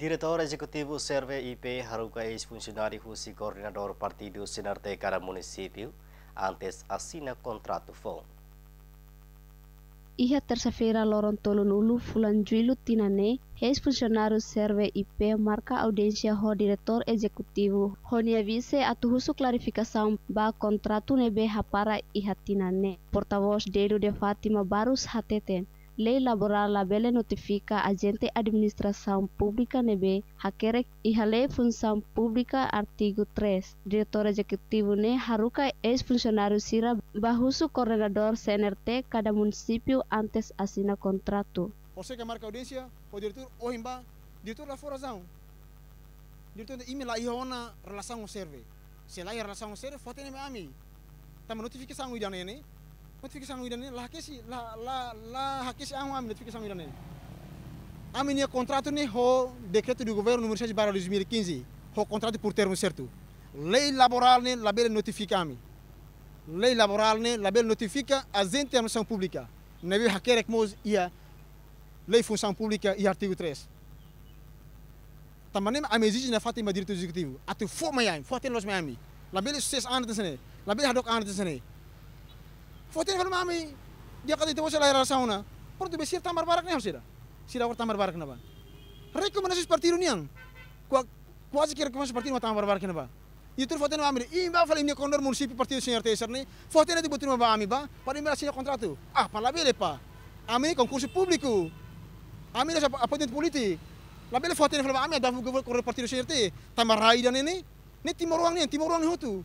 Diretor Executivo CRVIP Haruka es funcionario y coordinador partido Sinarte cada municipio antes asina contrato FON. Ia tercera loron tolonulu fulan juilu tinane, es funcionario serve IP marca audiencia ho director ejecutivo. Honia vice atuhusu clarificação ba kontratu nebe hapara iha tinane. Portavoz dedo de Fatima Barus Hateten. Lei laboral labela notifica agente administração pública nebe hakere e lei função pública artigo 3. Diretor executivo ne haruka ex-funcionário sira bahusu coordenador CNRT cada município antes assina contrato. Você que marca audiência, o diretor Oimba, diretor da Forazão. Diretor de Imila Iona, relação ao serve. Se lá é relação ao serve, fotem-me a mim. Tá uma notificação, né notificação no Irã, lá que se lá lá lá que se há uma notificação no Irã. A minha contrato ne o decreto do governo número 6 barra 2015, ho contrato por termo certo. Lei laboral ne label notifica a mim. Lei laboral ne label notifica as públicas, intervenção pública. é que mos ia lei função pública e artigo 3. Também a exige na fatima direito executivo. Até fo mayami, fo até nós mayami. Label 6 anos de sene. Label hadok anos de Fotin fal mami dia kata itu saya layar sauna. Perlu besir tambar barak nih sudah. Sida war tambar barak napa. Rekomendasi seperti ini yang kuat kuat sekir kira seperti ini tambar barak napa. Itu fotin mami. bawa file ini kondor munisipi seperti senior teaser nih. Fotin itu butuh mami ami ba. Pada imba sini kontratu. Ah palabe lepa. Ami konkursi publiku. Ami ada itu politik. Labele fotin fal ami ada fugu fugu parti senior te. Tambar rai dan ini. Ini timur ruang nih, timur ruang nih hutu.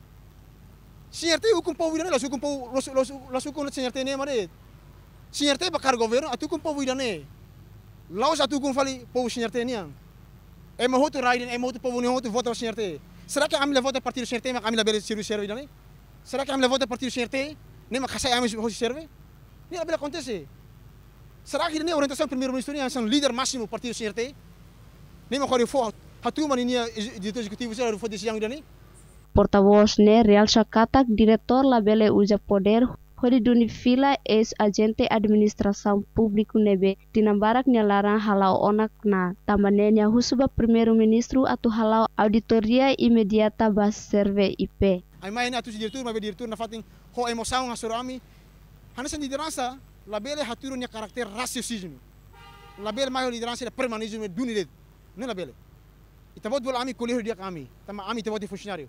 Sinerte hukum pau widane lasu hukum pau lasu lasu lasu hukum sinerte ne mare. Sinerte bakar governo atu hukum pau widane. Laos atu hukum fali pau sinerte niang. Ema hotu raiden ema hotu pau ni hotu voto sinerte. Será que a amila vota partido sinerte ma amila bere siru serve dane? Será que a amila vota partido sinerte ne ma kasai amis hosi serve? Ni abela acontece. Será que ne orientação primeiro ministro niang são líder máximo partido sinerte? Ne ma kori fo hatu mani nia diretor executivo será do fo decisão dane? portavoz ne realsha katak diretor labele uja poder hodi duni fila es agente administrasaun publiku nebe tinambarak nya larang halau onak na tamanenya husuba primeiro ministru atu halau auditoria imediata bas serve IP. Ai mai atu direktur, mabe diretor na fatin ho emoção ngasuru ami hanasan didirasa labele haturu nya karakter rasiosismo. Labele mai didirasa permanismo duni det. Ne labele. Itabot bol ami kulir dia kami. Tama ami di fungsionario.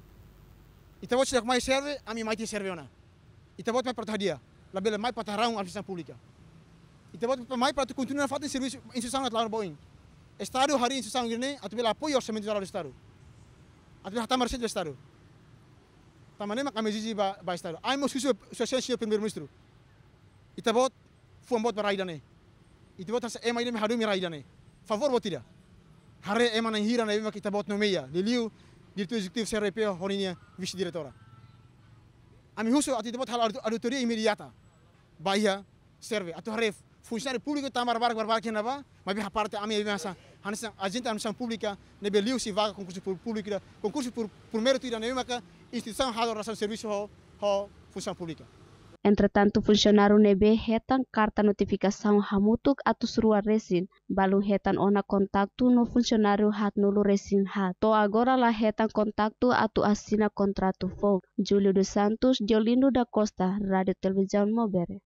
Ita voce da mai e serve, a mi mai ti serve una. Ita voce mai per tardia, la bella mai per tarra un alfisan pubblica. Ita voce mai per il servizio in su sangue atlano boing. E stare o hari in su sangue grine, a tuve l'appoggio se mentre l'ho stare. A tuve l'attamar sedge stare. Tamane ma kami zizi ba stare. Ai mo susu su sensi o primer ministro. Ita voce fuon voce per aidane. Ita voce se emma idem harumi raidane. Favor voce tida. Hare emma na hirane, emma kita voce nomeia. Liliu, diretor executivo CRP Rorinha, vice-diretora. A minha russo atitude a auditoria imediata. Bahia serve. Atau harif funcionário público está marbar marbar que nava, mas a parte a minha mesa, hansan agente hansan pública, nebe liu se vaga concurso público, concurso por primeiro tira nebe maka instituição hado ração serviço ho ho fungsian pública. Entretanto, fungsionaru funcionário hetan e retan carta notificação hamutuk atus rua resin. Balu hetan ona contacto no fungsionaru hat nulu resin hat. To agora la kontak tu atu asina kontratu fo. Julio dos Santos, Jolindo da Costa, Radio Televisão Mobere.